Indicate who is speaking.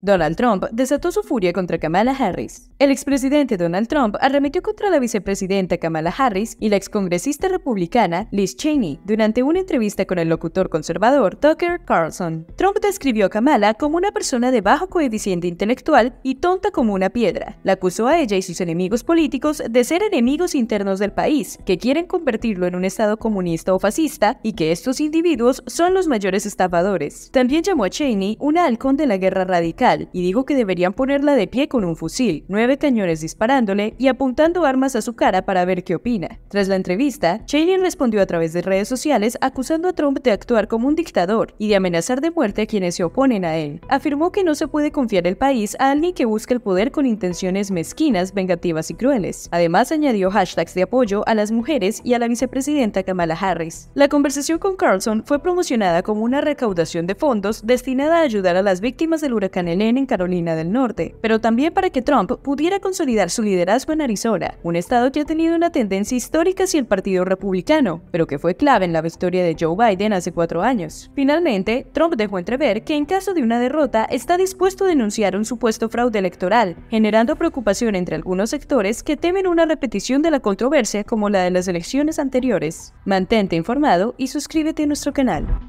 Speaker 1: Donald Trump desató su furia contra Kamala Harris. El expresidente Donald Trump arremetió contra la vicepresidenta Kamala Harris y la excongresista republicana Liz Cheney durante una entrevista con el locutor conservador Tucker Carlson. Trump describió a Kamala como una persona de bajo coeficiente intelectual y tonta como una piedra. La acusó a ella y sus enemigos políticos de ser enemigos internos del país, que quieren convertirlo en un estado comunista o fascista y que estos individuos son los mayores estafadores. También llamó a Cheney un halcón de la guerra radical y dijo que deberían ponerla de pie con un fusil, nueve cañones disparándole y apuntando armas a su cara para ver qué opina. Tras la entrevista, Cheney respondió a través de redes sociales acusando a Trump de actuar como un dictador y de amenazar de muerte a quienes se oponen a él. Afirmó que no se puede confiar el país a alguien que busca el poder con intenciones mezquinas, vengativas y crueles. Además, añadió hashtags de apoyo a las mujeres y a la vicepresidenta Kamala Harris. La conversación con Carlson fue promocionada como una recaudación de fondos destinada a ayudar a las víctimas del huracán El en Carolina del Norte, pero también para que Trump pudiera consolidar su liderazgo en Arizona, un estado que ha tenido una tendencia histórica hacia el Partido Republicano, pero que fue clave en la victoria de Joe Biden hace cuatro años. Finalmente, Trump dejó entrever que en caso de una derrota está dispuesto a denunciar un supuesto fraude electoral, generando preocupación entre algunos sectores que temen una repetición de la controversia como la de las elecciones anteriores. Mantente informado y suscríbete a nuestro canal.